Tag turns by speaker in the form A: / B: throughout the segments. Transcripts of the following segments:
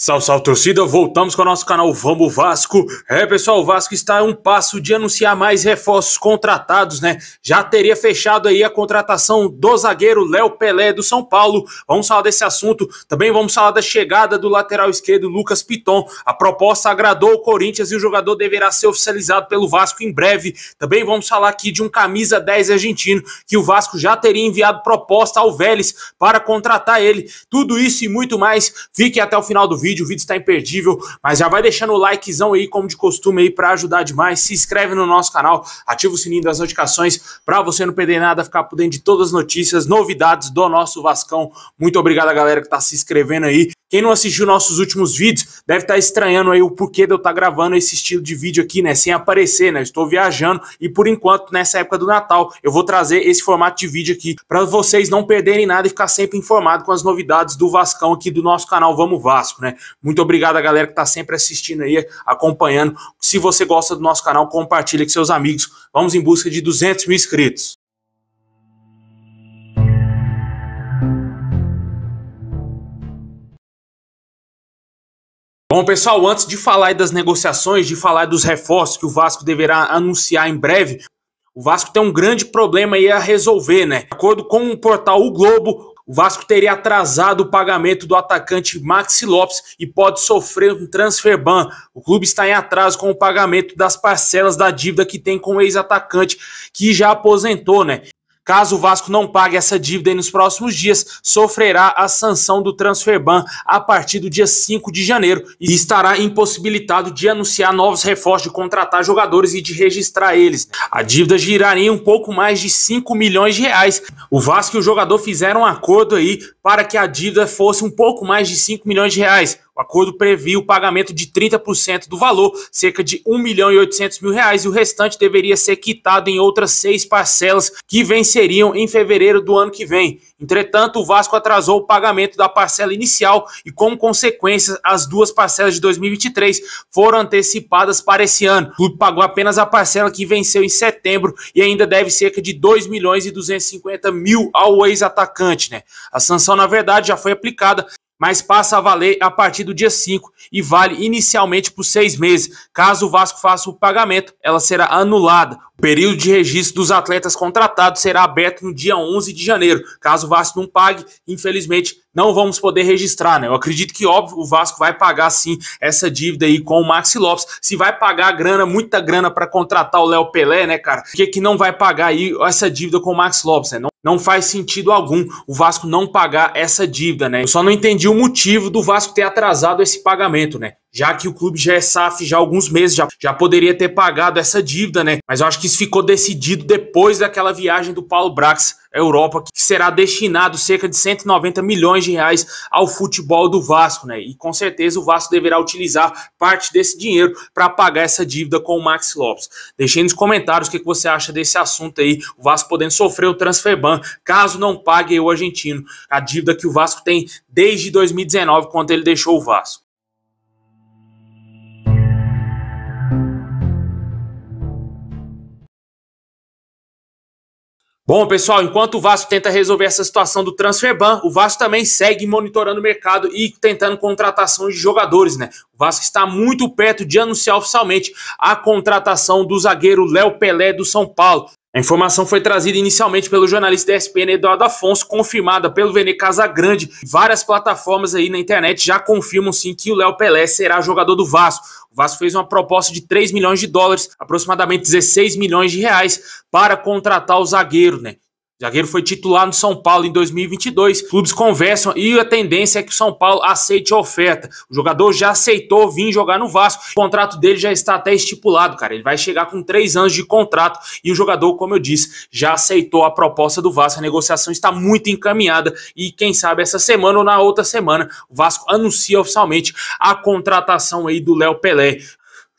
A: Salve, salve torcida, voltamos com o nosso canal Vamos Vasco. É, pessoal, o Vasco está a um passo de anunciar mais reforços contratados, né? Já teria fechado aí a contratação do zagueiro Léo Pelé do São Paulo. Vamos falar desse assunto. Também vamos falar da chegada do lateral esquerdo Lucas Piton. A proposta agradou o Corinthians e o jogador deverá ser oficializado pelo Vasco em breve. Também vamos falar aqui de um camisa 10 argentino que o Vasco já teria enviado proposta ao Vélez para contratar ele. Tudo isso e muito mais. Fique até o final do vídeo vídeo, o vídeo está imperdível, mas já vai deixando o likezão aí, como de costume aí, para ajudar demais. Se inscreve no nosso canal, ativa o sininho das notificações para você não perder nada, ficar por dentro de todas as notícias, novidades do nosso Vascão. Muito obrigado a galera que está se inscrevendo aí. Quem não assistiu nossos últimos vídeos deve estar tá estranhando aí o porquê de eu estar tá gravando esse estilo de vídeo aqui, né? Sem aparecer, né? Eu estou viajando e por enquanto, nessa época do Natal, eu vou trazer esse formato de vídeo aqui para vocês não perderem nada e ficar sempre informado com as novidades do Vascão aqui do nosso canal Vamos Vasco, né? Muito obrigado a galera que está sempre assistindo aí, acompanhando. Se você gosta do nosso canal, compartilha com seus amigos. Vamos em busca de 200 mil inscritos. pessoal, antes de falar das negociações, de falar dos reforços que o Vasco deverá anunciar em breve, o Vasco tem um grande problema aí a resolver, né? De acordo com o portal O Globo, o Vasco teria atrasado o pagamento do atacante Maxi Lopes e pode sofrer um transfer ban. O clube está em atraso com o pagamento das parcelas da dívida que tem com o ex-atacante que já aposentou, né? Caso o Vasco não pague essa dívida nos próximos dias, sofrerá a sanção do transfer ban a partir do dia 5 de janeiro e estará impossibilitado de anunciar novos reforços, de contratar jogadores e de registrar eles. A dívida giraria um pouco mais de 5 milhões de reais. O Vasco e o jogador fizeram um acordo aí para que a dívida fosse um pouco mais de 5 milhões de reais. O acordo previa o pagamento de 30% do valor, cerca de 1 milhão e 800 mil reais, e o restante deveria ser quitado em outras seis parcelas que venceriam em fevereiro do ano que vem. Entretanto, o Vasco atrasou o pagamento da parcela inicial e, como consequência, as duas parcelas de 2023 foram antecipadas para esse ano. O clube pagou apenas a parcela que venceu em setembro e ainda deve cerca de 2 milhões e 250 mil ao ex-atacante. Né? A sanção, na verdade, já foi aplicada mas passa a valer a partir do dia 5 e vale inicialmente por seis meses. Caso o Vasco faça o pagamento, ela será anulada. O período de registro dos atletas contratados será aberto no dia 11 de janeiro. Caso o Vasco não pague, infelizmente não vamos poder registrar, né? Eu acredito que, óbvio, o Vasco vai pagar sim essa dívida aí com o Maxi Lopes. Se vai pagar grana, muita grana para contratar o Léo Pelé, né, cara? Por que, que não vai pagar aí essa dívida com o Maxi Lopes, né? Não não faz sentido algum o Vasco não pagar essa dívida, né? Eu só não entendi o motivo do Vasco ter atrasado esse pagamento, né? já que o clube já é SAF já há alguns meses, já, já poderia ter pagado essa dívida, né? Mas eu acho que isso ficou decidido depois daquela viagem do Paulo Brax à Europa, que será destinado cerca de 190 milhões de reais ao futebol do Vasco, né? E com certeza o Vasco deverá utilizar parte desse dinheiro para pagar essa dívida com o Max Lopes. Deixem nos comentários o que, que você acha desse assunto aí, o Vasco podendo sofrer o transfer ban, caso não pague o argentino, a dívida que o Vasco tem desde 2019, quando ele deixou o Vasco. Bom, pessoal, enquanto o Vasco tenta resolver essa situação do transfer ban, o Vasco também segue monitorando o mercado e tentando contratação de jogadores, né? O Vasco está muito perto de anunciar oficialmente a contratação do zagueiro Léo Pelé do São Paulo. A informação foi trazida inicialmente pelo jornalista da SPN Eduardo Afonso, confirmada pelo Vene Casagrande. Várias plataformas aí na internet já confirmam sim que o Léo Pelé será jogador do Vasco. O Vasco fez uma proposta de 3 milhões de dólares, aproximadamente 16 milhões de reais, para contratar o zagueiro, né? Zagueiro foi titular no São Paulo em 2022. Clubes conversam e a tendência é que o São Paulo aceite a oferta. O jogador já aceitou vir jogar no Vasco. O contrato dele já está até estipulado, cara. Ele vai chegar com três anos de contrato e o jogador, como eu disse, já aceitou a proposta do Vasco. A negociação está muito encaminhada e quem sabe essa semana ou na outra semana o Vasco anuncia oficialmente a contratação aí do Léo Pelé.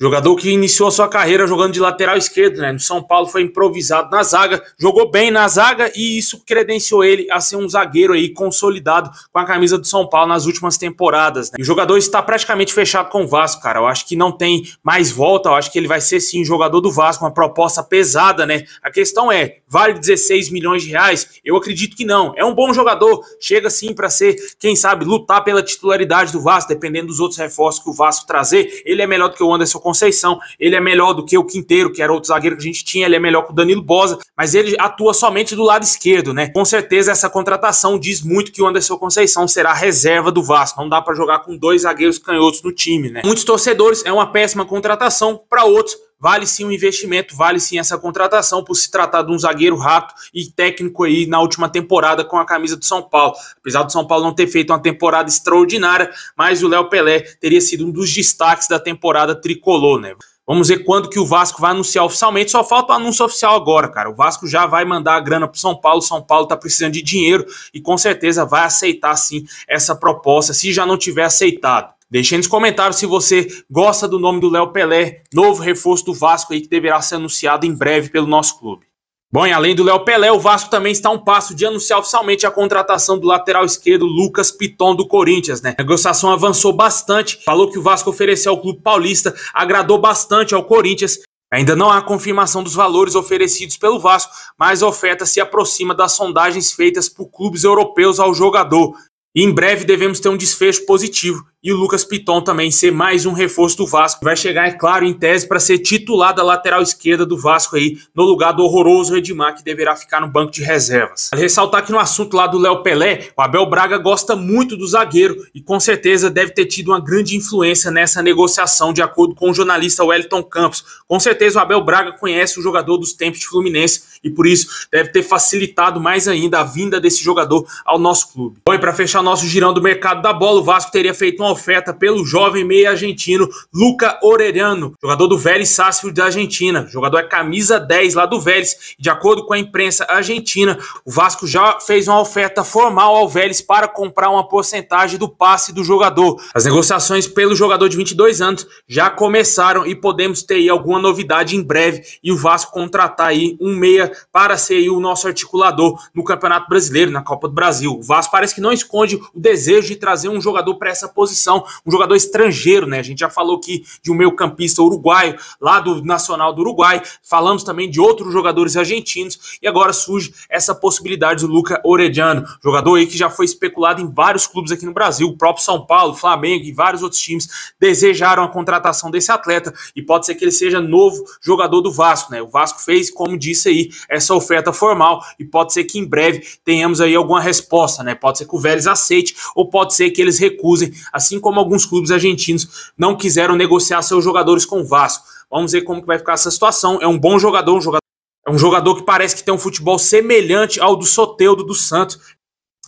A: Jogador que iniciou a sua carreira jogando de lateral esquerdo, né? No São Paulo foi improvisado na zaga, jogou bem na zaga e isso credenciou ele a ser um zagueiro aí consolidado com a camisa do São Paulo nas últimas temporadas. Né? E o jogador está praticamente fechado com o Vasco, cara. Eu acho que não tem mais volta. Eu acho que ele vai ser sim jogador do Vasco, uma proposta pesada, né? A questão é, vale 16 milhões de reais? Eu acredito que não. É um bom jogador, chega sim para ser, quem sabe, lutar pela titularidade do Vasco, dependendo dos outros reforços que o Vasco trazer. Ele é melhor do que o Anderson Conceição, ele é melhor do que o Quinteiro, que era outro zagueiro que a gente tinha, ele é melhor que o Danilo Bosa, mas ele atua somente do lado esquerdo, né? Com certeza essa contratação diz muito que o Anderson Conceição será reserva do Vasco, não dá para jogar com dois zagueiros canhotos no time, né? Muitos torcedores é uma péssima contratação, para outros vale sim o investimento, vale sim essa contratação por se tratar de um zagueiro rato e técnico aí na última temporada com a camisa do São Paulo. Apesar do São Paulo não ter feito uma temporada extraordinária, mas o Léo Pelé teria sido um dos destaques da temporada tricolor, né? Vamos ver quando que o Vasco vai anunciar oficialmente. Só falta o anúncio oficial agora, cara. O Vasco já vai mandar a grana pro São Paulo. São Paulo tá precisando de dinheiro e com certeza vai aceitar sim essa proposta, se já não tiver aceitado. Deixe nos comentários se você gosta do nome do Léo Pelé, novo reforço do Vasco aí que deverá ser anunciado em breve pelo nosso clube. Bom, e além do Léo Pelé, o Vasco também está a um passo de anunciar oficialmente a contratação do lateral esquerdo Lucas Piton do Corinthians, né? A negociação avançou bastante, falou que o Vasco ofereceu ao clube paulista, agradou bastante ao Corinthians. Ainda não há confirmação dos valores oferecidos pelo Vasco, mas a oferta se aproxima das sondagens feitas por clubes europeus ao jogador. E em breve devemos ter um desfecho positivo e o Lucas Piton também ser mais um reforço do Vasco. Vai chegar, é claro, em tese para ser titular da lateral esquerda do Vasco aí, no lugar do horroroso Edmar, que deverá ficar no banco de reservas. Vale ressaltar que no assunto lá do Léo Pelé, o Abel Braga gosta muito do zagueiro e com certeza deve ter tido uma grande influência nessa negociação, de acordo com o jornalista Wellington Campos. Com certeza o Abel Braga conhece o jogador dos tempos de Fluminense e por isso deve ter facilitado mais ainda a vinda desse jogador ao nosso clube. Bom, e para fechar nosso girão do mercado da bola, o Vasco teria feito uma oferta pelo jovem meia argentino Luca Orellano, jogador do Vélez Sarsfield da Argentina. O jogador é camisa 10 lá do Vélez. De acordo com a imprensa argentina, o Vasco já fez uma oferta formal ao Vélez para comprar uma porcentagem do passe do jogador. As negociações pelo jogador de 22 anos já começaram e podemos ter aí alguma novidade em breve e o Vasco contratar aí um meia para ser o nosso articulador no Campeonato Brasileiro, na Copa do Brasil. O Vasco parece que não esconde o desejo de trazer um jogador para essa posição posição, um jogador estrangeiro, né? A gente já falou aqui de um meio-campista uruguaio, lá do Nacional do Uruguai, falamos também de outros jogadores argentinos, e agora surge essa possibilidade do Luca Orediano, jogador aí que já foi especulado em vários clubes aqui no Brasil, o próprio São Paulo, Flamengo e vários outros times desejaram a contratação desse atleta, e pode ser que ele seja novo jogador do Vasco, né? O Vasco fez, como disse aí, essa oferta formal, e pode ser que em breve tenhamos aí alguma resposta, né? Pode ser que o Vélez aceite, ou pode ser que eles recusem assim como alguns clubes argentinos não quiseram negociar seus jogadores com o Vasco. Vamos ver como que vai ficar essa situação. É um bom jogador, um jogador é um jogador que parece que tem um futebol semelhante ao do Soteudo do Santos,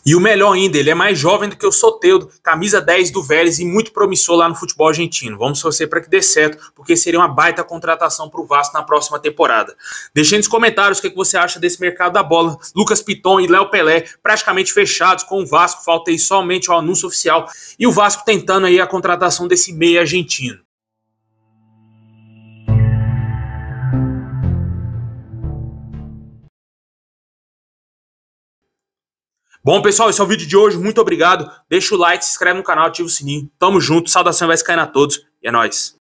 A: e o melhor ainda, ele é mais jovem do que o Soteudo, camisa 10 do Vélez e muito promissor lá no futebol argentino. Vamos torcer para que dê certo, porque seria uma baita contratação para o Vasco na próxima temporada. Deixe nos comentários o que, é que você acha desse mercado da bola. Lucas Piton e Léo Pelé praticamente fechados com o Vasco, falta aí somente o anúncio oficial. E o Vasco tentando aí a contratação desse meia argentino. Bom, pessoal, esse é o vídeo de hoje. Muito obrigado. Deixa o like, se inscreve no canal, ativa o sininho. Tamo junto. Saudação vai cair a todos. E é nóis.